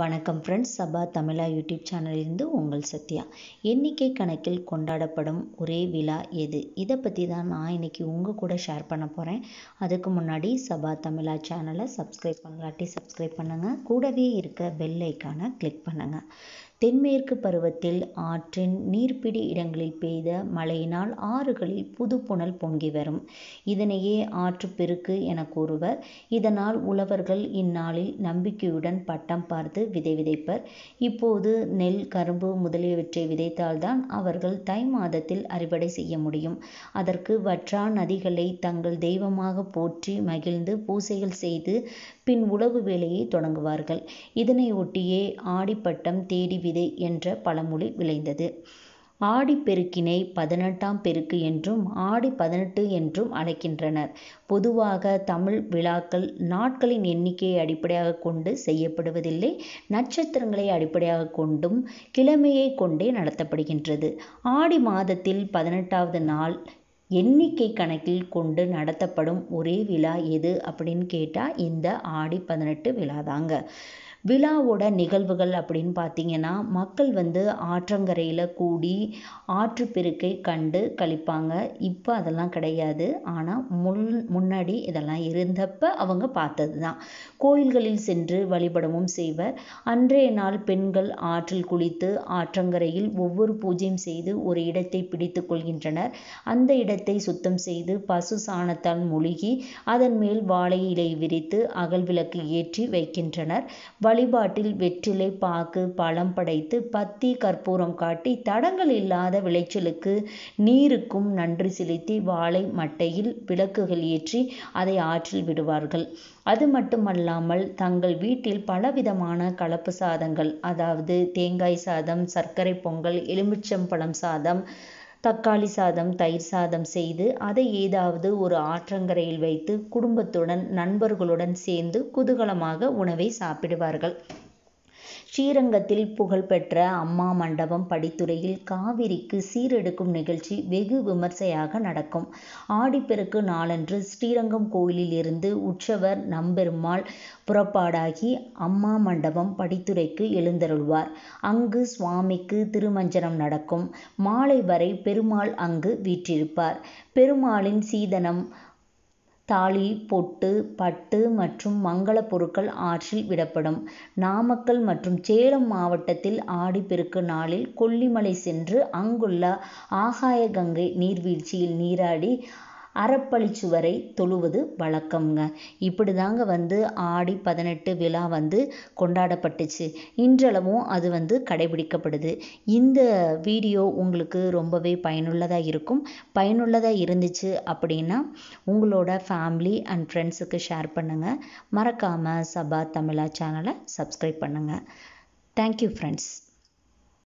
வணக்கம் ஃப்ரெண்ட்ஸ் சபா தமிழா யூடியூப் சேனலிலிருந்து உங்கள் சத்யா எண்ணிக்கை கணக்கில் கொண்டாடப்படும் ஒரே விழா எது இதை பற்றி தான் நான் இன்றைக்கி உங்கள் கூட ஷேர் பண்ண போகிறேன் அதுக்கு முன்னாடி சபா தமிழா சேனலை சப்ஸ்கிரைப் பண்ணலாட்டி சப்ஸ்கிரைப் பண்ணுங்கள் கூடவே இருக்க பெல் ஐக்கானை கிளிக் பண்ணுங்கள் தென்மேற்கு பருவத்தில் ஆற்றின் நீர்ப்பிடி இடங்களில் பெய்த மழையினால் ஆறுகளில் புது புனல் பொங்கி வரும் இதனையே ஆற்றுப்பெருக்கு என கூறுவர் இதனால் உழவர்கள் இந்நாளில் நம்பிக்கையுடன் பட்டம் பார்த்து விதை விதைப்பர் இப்போது நெல் கரும்பு முதலியவற்றை விதைத்தால்தான் அவர்கள் தை மாதத்தில் அறுவடை செய்ய முடியும் அதற்கு வற்றா நதிகளை தங்கள் தெய்வமாக போற்றி மகிழ்ந்து பூசைகள் செய்து பின் உழவு வேலையை தொடங்குவார்கள் இதனை ஒட்டியே ஆடிப்பட்டம் தேடி விதை என்ற பழமொழி விளைந்தது ஆடி பெருக்கினை பதினெட்டாம் பெருக்கு என்றும் ஆடி பதினெட்டு என்றும் அழைக்கின்றனர் பொதுவாக தமிழ் விழாக்கள் நாட்களின் எண்ணிக்கையை அடிப்படையாக கொண்டு செய்யப்படுவதில்லை நட்சத்திரங்களை அடிப்படையாக கொண்டும் கிழமையை கொண்டே நடத்தப்படுகின்றது ஆடி மாதத்தில் பதினெட்டாவது நாள் எண்ணிக்கை கணக்கில் கொண்டு நடத்தப்படும் ஒரே விழா எது அப்படின்னு கேட்டால் இந்த ஆடி பதினெட்டு விழா தாங்க விழாவோட நிகழ்வுகள் அப்படின்னு பார்த்தீங்கன்னா மக்கள் வந்து ஆற்றங்கரையில் கூடி ஆற்றுப்பெருக்கை கண்டு கழிப்பாங்க இப்போ அதெல்லாம் கிடையாது ஆனால் முன் முன்னாடி இதெல்லாம் இருந்தப்போ அவங்க பார்த்தது தான் கோயில்களில் சென்று வழிபடவும் செய்வர் அன்றைய நாள் பெண்கள் ஆற்றில் குளித்து ஆற்றங்கரையில் ஒவ்வொரு பூஜையும் செய்து ஒரு இடத்தை பிடித்து கொள்கின்றனர் அந்த இடத்தை சுத்தம் செய்து பசு சாணத்தால் மூழ்கி அதன் மேல் வாழை இலை விரித்து அகல் விளக்கு ஏற்றி வைக்கின்றனர் வழிபாட்டில் வெற்றிலை பாக்கு பழம் படைத்து பத்தி கற்பூரம் காட்டி தடங்கள் இல்லாத விளைச்சலுக்கு நீருக்கும் நன்றி செலுத்தி வாழை மட்டையில் விளக்குகள் ஏற்றி அதை ஆற்றில் விடுவார்கள் அது மட்டுமல்லாமல் தங்கள் வீட்டில் பலவிதமான கலப்பு சாதங்கள் அதாவது தேங்காய் சாதம் சர்க்கரை பொங்கல் எலுமிச்சம்பழம் சாதம் தக்காளி சாதம் தயிர் சாதம் செய்து அதை ஏதாவது ஒரு ஆற்றங்கரையில் வைத்து குடும்பத்துடன் நண்பர்களுடன் சேர்ந்து குதூகலமாக உணவை சாப்பிடுவார்கள் ஸ்ரீரங்கத்தில் புகழ்பெற்ற அம்மா மண்டபம் படித்துறையில் காவிரிக்கு சீரெடுக்கும் நிகழ்ச்சி வெகு விமர்சையாக நடக்கும் ஆடிப்பெருக்கு நாளன்று ஸ்ரீரங்கம் கோயிலில் இருந்து உற்சவர் நம்பெருமாள் புறப்பாடாகி அம்மா மண்டபம் படித்துறைக்கு எழுந்தருள்வார் அங்கு சுவாமிக்கு திருமஞ்சனம் நடக்கும் மாலை வரை பெருமாள் அங்கு வீற்றிருப்பார் பெருமாளின் சீதனம் தாலி பொட்டு பட்டு மற்றும் மங்கள பொருட்கள் ஆற்றில் விடப்படும் நாமக்கல் மற்றும் சேலம் மாவட்டத்தில் ஆடிப்பெருக்கு நாளில் கொல்லிமலை சென்று அங்குள்ள ஆகாய கங்கை நீர்வீழ்ச்சியில் நீராடி அறப்பழி சுவரை தொழுவது வழக்கம்ங்க இப்படி தாங்க வந்து ஆடி பதினெட்டு விழா வந்து கொண்டாடப்பட்டுச்சு இன்றளவும் அது வந்து கடைபிடிக்கப்படுது இந்த வீடியோ உங்களுக்கு ரொம்பவே பயனுள்ளதாக இருக்கும் பயனுள்ளதாக இருந்துச்சு அப்படின்னா உங்களோட ஃபேமிலி அண்ட் ஃப்ரெண்ட்ஸுக்கு ஷேர் பண்ணுங்கள் மறக்காமல் சபா தமிழா சேனலை சப்ஸ்கிரைப் பண்ணுங்கள் தேங்க்யூ ஃப்ரெண்ட்ஸ்